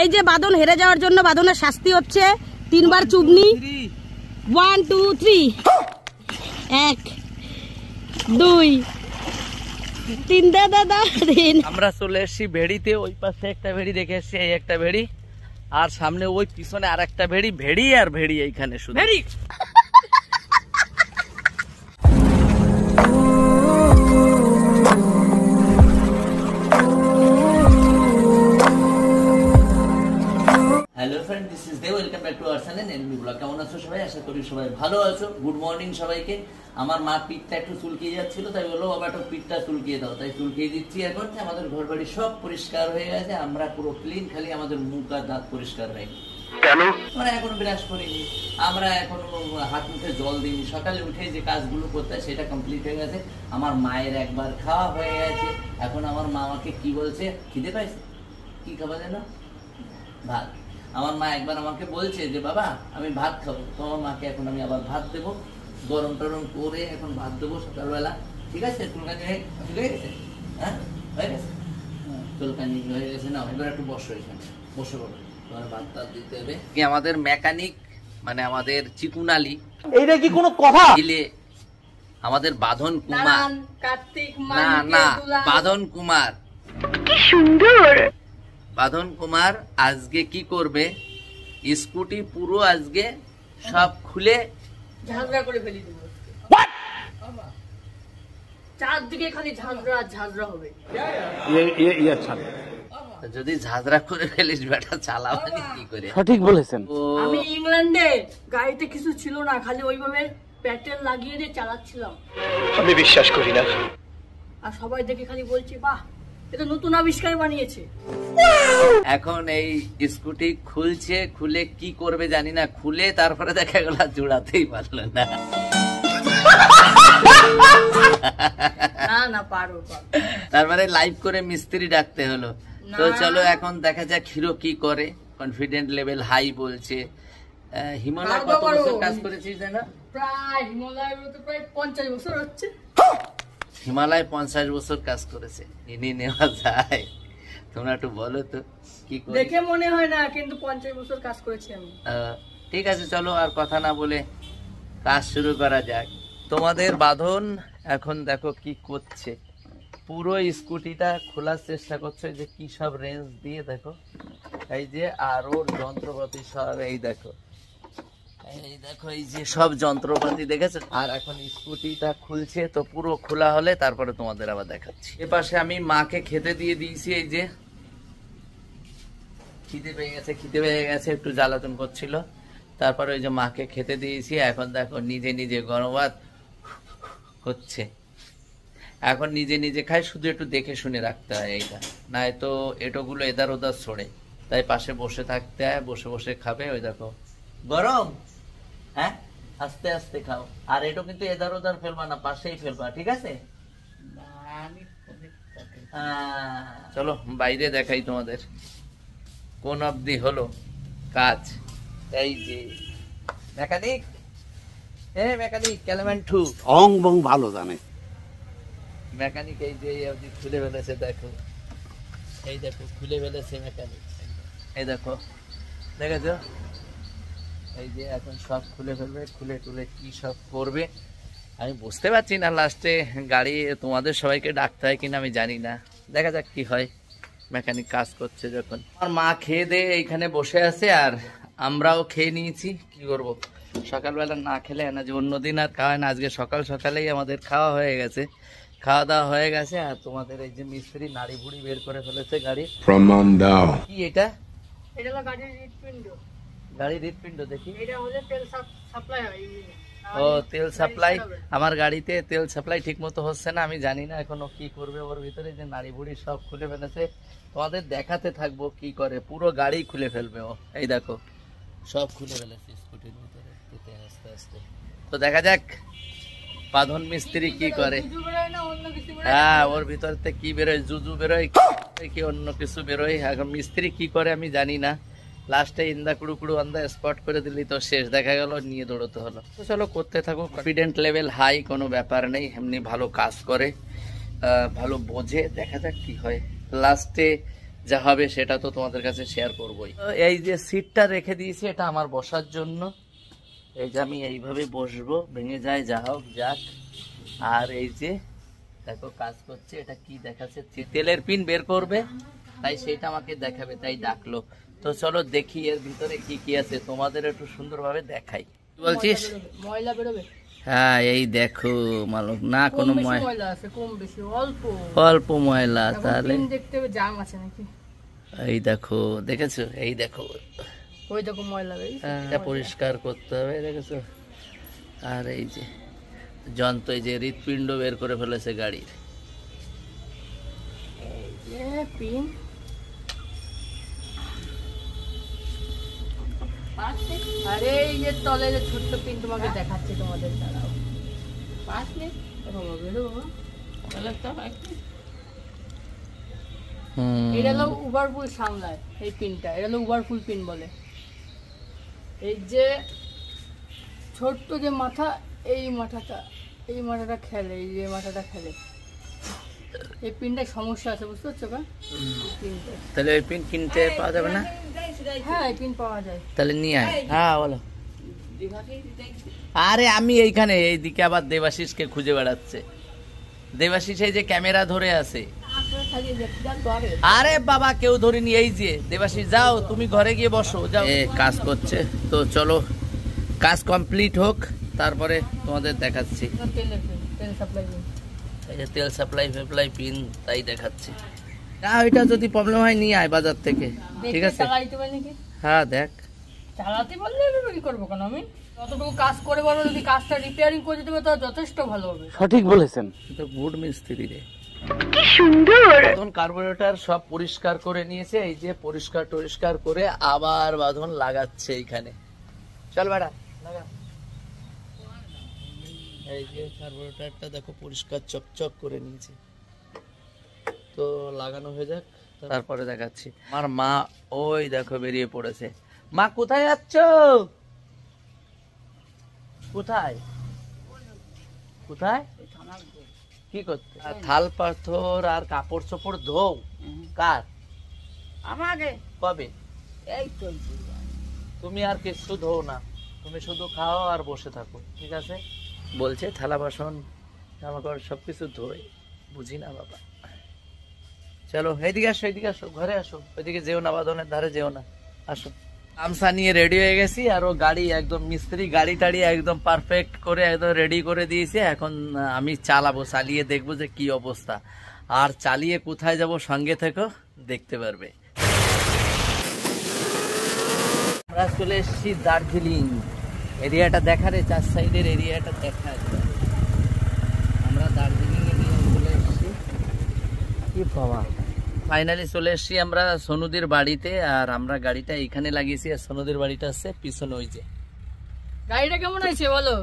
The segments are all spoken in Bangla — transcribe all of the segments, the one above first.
এই যে বাদন হেরে যাওয়ার জন্য বাদনের শাস্তি হচ্ছে তিনবার চুবনি ওয়ান টু থ্রি এক দুই তিন দাদা দিন আমরা চলে এসছি ভেড়িতে ওই পাশে একটা ভেড়ি দেখে এসছি এই একটা ভেড়ি আর সামনে ওই পিছনে আর একটা ভেড়ি ভেড়ি আর ভেড়ি এইখানে শুধু দে welcome back to NB blog কেমন আছো সবাই আশা করি সবাই ভালো আছো গুড মর্নিং সবাইকে আমার মা পিঠটা একটু চুলকিয়ে তাই বললো বাবা একটু পিঠটা চুলকিয়ে দাও তাই চুলকিয়ে দিচ্ছি এখন আমাদের ঘর বাড়ি সব পরিষ্কার হয়ে গেছে আমরা পুরো ক্লিন খালি আমাদের মুখ আর দাঁত পরিষ্কার রাখি এখনো বিরাজ করিনি আমরা এখনো হাত মুখে জল দিইনি সকালে উঠে যে কাজগুলো করতে সেটা কমপ্লিট হয়ে গেছে আমার মায়ের একবার খাওয়া হয়ে গেছে এখন আমার মামাকে কি বলছে খিদে পাইছে কি খাবার যেন ভাত আমার মা একবার আমাকে বলছে যে বাবা আমি ভাত খাবো তোমার মাকে এখন আমি আবার ভাত দেবো গরম টরম করে এখন ভাত দেবো সকালবেলা ঠিক আছে হ্যাঁ? হ্যাঁ, তোমার ভাত দিতে হবে কি আমাদের মেকানিক মানে আমাদের কি কোনো আমাদের বাঁধন কুমার না না বাঁধন কুমার কি সুন্দর বাঁধন কুমার আজকে কি করবে স্কুটি পুরো আজকে সব খুলে ঝাঁঝরা করে ফেলি দেবো চারদিকে আচ্ছা। যদি করে ফেলিস কি করে বলেছেন ইংল্যান্ডে গাড়িতে কিছু ছিল না খালি ওইভাবে প্যাটেল লাগিয়ে দিয়ে চালাচ্ছিলাম আমি বিশ্বাস করি না আর সবাই দেখে খালি বলছি বাহ এটা নতুন আবিষ্কার বানিয়েছে এখন এই স্কুটি খুলছে খুলে কি করবে জানি না খুলে তারপরে দেখা গেল জোড়াতেই পারল না তারপরে মানে লাইভ করে মিস্ত্রি ডাকতে হলো তো চলো এখন দেখা যাক হিরো কি করে কনফিডেন্ট লেভেল হাই বলছে হিমালয় কত বছর কাজ করেছিস জানা প্রায় হিমালয় প্রায় পঞ্চাশ বছর হচ্ছে হিমালয় পঞ্চাশ বছর কাজ করেছে ইনি নেওয়া যায় তোমরা একটু বলো তো কি দেখে মনে হয় না কিন্তু পঞ্চাশ বছর কাজ করেছি আমি ঠিক আছে চলো আর কথা না বলে কাজ শুরু করা যাক তোমাদের বাঁধন এখন দেখো কি করছে পুরো স্কুটিটা খোলার চেষ্টা করছে যে কি সব রেঞ্জ দিয়ে দেখো এই যে আরও যন্ত্রপাতি সব এই দেখো এই দেখো এই যে সব যন্ত্রপাতি দেখেছে আর এখন স্কুটিটা খুলছে তো পুরো খোলা হলে তারপরে তোমাদের আবার দেখাচ্ছি এপাশে আমি মাকে খেতে দিয়ে দিয়েছি এই যে খিদে পেয়ে গেছে খিদে পেয়ে গেছে একটু জ্বালাতন করছিল তারপরে ওই যে মাকে খেতে দিয়েছি এখন দেখো নিজে নিজে গরম ভাত হচ্ছে এখন নিজে নিজে খায় শুধু একটু দেখে শুনে রাখতে হয় এইটা নয় তো এটোগুলো এদার ওদার ছড়ে তাই পাশে বসে থাকতে হয় বসে বসে খাবে ওই দেখো গরম হ্যাঁ আস্তে আস্তে খাও আর এটা কিন্তু এধার ওধার ফেলবা না পাশেই ফেলবা ঠিক আছে চলো বাইরে দেখাই তোমাদের কোন অবধি হলো কাজ এই যে মেকানিক এ মেকানিক টু অং বং ভালো জানে মেকানিক এই যে অবধি খুলে ফেলেছে দেখো এই দেখো খুলে ফেলেছে মেকানিক এই দেখো দেখেছো এই যে এখন সব খুলে ফেলবে খুলে টুলে কি সব করবে আমি বুঝতে পারছি না লাস্টে গাড়ি তোমাদের সবাইকে ডাকতে হয় কিনা আমি জানি না দেখা যাক কি হয় মেকানিক কাজ করছে যখন আমার মা খেয়ে দে এইখানে বসে আছে আর আমরাও খেয়ে নিয়েছি কি করব। সকালবেলা না খেলে না যে অন্যদিন আর খাওয়ায় না আজকে সকাল সকালেই আমাদের খাওয়া হয়ে গেছে খাওয়া দাওয়া হয়ে গেছে আর তোমাদের এই যে মিস্ত্রি নাড়ি ভুড়ি বের করে ফেলেছে গাড়ি কি এটা এটা গাড়ির গাড়ির হৃৎপিণ্ড দেখি ও তেল সাপ্লাই আমার গাড়িতে তেল সাপ্লাই ঠিক মতো হচ্ছে না আমি জানি না এখনো কি করবে ওর ভিতরে যে নাড়ি বুড়ি সব খুলে ফেলেছে তোমাদের দেখাতে থাকবো কি করে পুরো গাড়ি খুলে ফেলবে ও এই দেখো সব খুলে ফেলেছে স্কুটির ভিতরে আস্তে আস্তে তো দেখা যাক বাঁধন মিস্ত্রি কি করে হ্যাঁ ওর ভিতর থেকে কি বেরোয় জুজু বেরোয় কি অন্য কিছু বেরোয় এখন মিস্ত্রি কি করে আমি জানি না লাস্টে ইন্দা কুড়ু কুড়ু আন্দা স্পট করে দিলি তো শেষ দেখা গেল নিয়ে দৌড়তে হলো তো চলো করতে থাকো কনফিডেন্ট লেভেল হাই কোনো ব্যাপার নেই এমনি ভালো কাজ করে ভালো বোঝে দেখা যাক কি হয় লাস্টে যা হবে সেটা তো তোমাদের কাছে শেয়ার করবই এই যে সিটটা রেখে দিয়েছি এটা আমার বসার জন্য এই যে আমি এইভাবে বসবো ভেঙে যায় যা হোক যাক আর এই যে দেখো কাজ করছে এটা কি দেখাচ্ছে তেলের পিন বের করবে তাই সেটা আমাকে দেখাবে তাই ডাকলো তো চলো দেখি এর ভিতরে কি কি আছে তোমাদের একটু সুন্দরভাবে দেখাই বলছিস ময়লা বেরোবে হ্যাঁ এই দেখো মালক না কোনো ময়লা আছে কম বেশি অল্প অল্প ময়লা তাহলে দেখতে হবে জাম আছে নাকি এই দেখো দেখেছো এই দেখো ওই দেখো ময়লা হ্যাঁ, এটা পরিষ্কার করতে হবে দেখেছো আর এই যে যন্ত্র এই যে হৃৎপিণ্ড বের করে ফেলেছে গাড়ির পিন হ্যাঁ। হলো এই পিনটা এটা হলো উবারফুল পিন বলে এই যে ছোট্ট যে মাথা এই মাথাটা এই মাথাটা খেলে এই যে মাথাটা খেলে এই তাহলে পিন কিনতে পাওয়া যাবে না হ্যাঁ, তাহলে নিয়ে আয় হ্যাঁ বলো আরে আমি এইখানে এইদিকে আবার দেবাশিসকে খুঁজে বেড়াচ্ছে দেবাশিস এই যে ক্যামেরা ধরে আছে আরে বাবা কেউ ধরিনি এই যে দেবাশিস যাও তুমি ঘরে গিয়ে বসো যাও কাজ করছে তো চলো কাজ কমপ্লিট হোক তারপরে তোমাদের দেখাচ্ছি তেল সাপ্লাই ফেপ্লাই পিন তাই দেখাচ্ছি না ওইটা যদি প্রবলেম হয় নিয়ে আয় বাজার থেকে ঠিক আছে হ্যাঁ দেখ চালাতে কি করবো কেন আমি কাজ করে যদি কাজটা রিপেয়ারিং করে যথেষ্ট ভালো হবে সঠিক বলেছেন মিস্ত্রি রে সুন্দর কার্বোরেটর সব পরিষ্কার করে নিয়েছে এই যে পরিষ্কার টরিষ্কার করে আবার বাঁধন লাগাচ্ছে এইখানে চল বেড়া লাগা এই যে কার্বোরেটারটা দেখো পরিষ্কার চকচক করে নিয়েছে তো লাগানো হয়ে যাক তারপরে দেখাচ্ছি আমার মা ওই দেখো বেরিয়ে পড়েছে মা কোথায় যাচ্ছ কোথায় কোথায় কি করতে থাল পাথর আর কাপড় চোপড় ধো কার আমাকে কবে এই তো তুমি আর কিছু ধো না তুমি শুধু খাও আর বসে থাকো ঠিক আছে বলছে থালা বাসন জামাকাপড় সব কিছু ধোয় বুঝি না বাবা চলো এইদিকে আসো এইদিকে আসো ঘরে আসো ওইদিকে যেও না বাদনের ধারে যেও না আসো আমসা নিয়ে রেডি হয়ে গেছি আর ও গাড়ি একদম মিস্ত্রি গাড়ি টাড়ি একদম পারফেক্ট করে একদম রেডি করে দিয়েছে এখন আমি চালাবো চালিয়ে দেখবো যে কি অবস্থা আর চালিয়ে কোথায় যাব সঙ্গে থেকেও দেখতে পারবে আমরা চলে এসেছি দার্জিলিং এরিয়াটা রে চার সাইডের এরিয়াটা দেখা আমরা দার্জিলিং এরিয়া চলে এসেছি কি পাওয়া ফাইনালি চলে এসেছি আমরা সনুদের বাড়িতে আর আমরা গাড়িটা এইখানে লাগিয়েছি আর সনুদের বাড়িটা আছে পিছনে ওই যে গাড়িটা কেমন হয়েছে বলো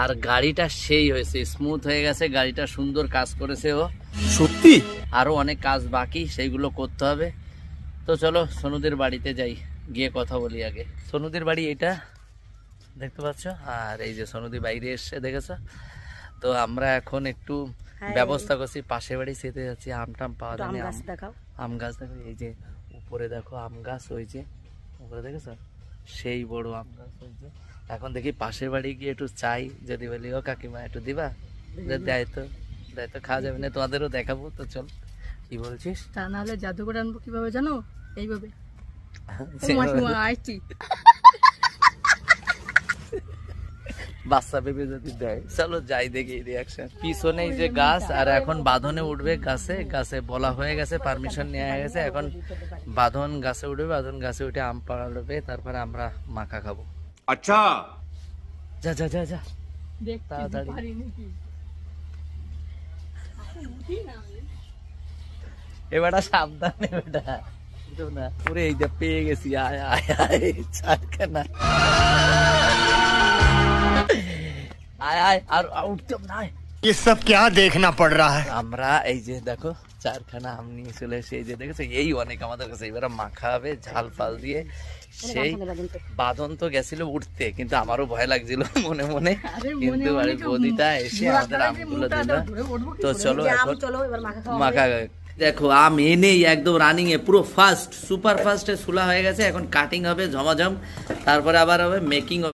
আর গাড়িটা সেই হয়েছে স্মুথ হয়ে গেছে গাড়িটা সুন্দর কাজ করেছে ও সত্যি আরও অনেক কাজ বাকি সেইগুলো করতে হবে তো চলো সনুদের বাড়িতে যাই গিয়ে কথা বলি আগে সনুদের বাড়ি এটা দেখতে পাচ্ছ আর এই যে সনদি বাইরে এসে দেখেছ তো আমরা এখন একটু ব্যবস্থা করছি পাশে বাড়ি সেতে যাচ্ছি আম টাম পাওয়া যায় আম গাছ দেখো এই যে উপরে দেখো আম গাছ ওই যে উপরে দেখেছ সেই বড় আম গাছ ওই যে এখন দেখি পাশের বাড়ি গিয়ে একটু চাই যদি বলি ও কাকিমা একটু দিবা দেয় তো দেয় তো খাওয়া যাবে না তোমাদেরও দেখাবো তো চল কি বলছিস তা নাহলে জাদুঘরে আনবো কিভাবে জানো এইভাবে আইটি বাচ্চা পেঁপে যদি দেয় চলো যাই দেখি রিয়াকশন পিছনেই যে গাছ আর এখন বাঁধনে উঠবে গাছে গাছে বলা হয়ে গেছে পারমিশন নেওয়া হয়ে গেছে এখন বাঁধন গাছে উঠবে বাঁধন গাছে উঠে আম পাড়াবে তারপরে আমরা মাখা খাবো আচ্ছা যা যা যা যা সাবধানে বেটা ওরে এই পেয়ে গেছি আয় আয় আয় ছাড় না আয় আয় আর উঠতে আয় ये सब क्या देखना আমরা এই যে দেখো চারখানা আম নিয়ে চলে এসে এই যে দেখেছো এই অনেক আমাদের কাছে এবার মাখা হবে ঝাল ফাল দিয়ে সেই বাদন তো গেছিল উঠতে কিন্তু আমারও ভয় লাগছিল মনে মনে কিন্তু আরে বদিতা এসে আমাদের আমগুলো দিল তো চলো এখন মাখা দেখো আম এনেই একদম রানিং এ পুরো ফার্স্ট সুপার ফাস্টে সুলা হয়ে গেছে এখন কাটিং হবে ঝমাঝম তারপরে আবার হবে মেকিং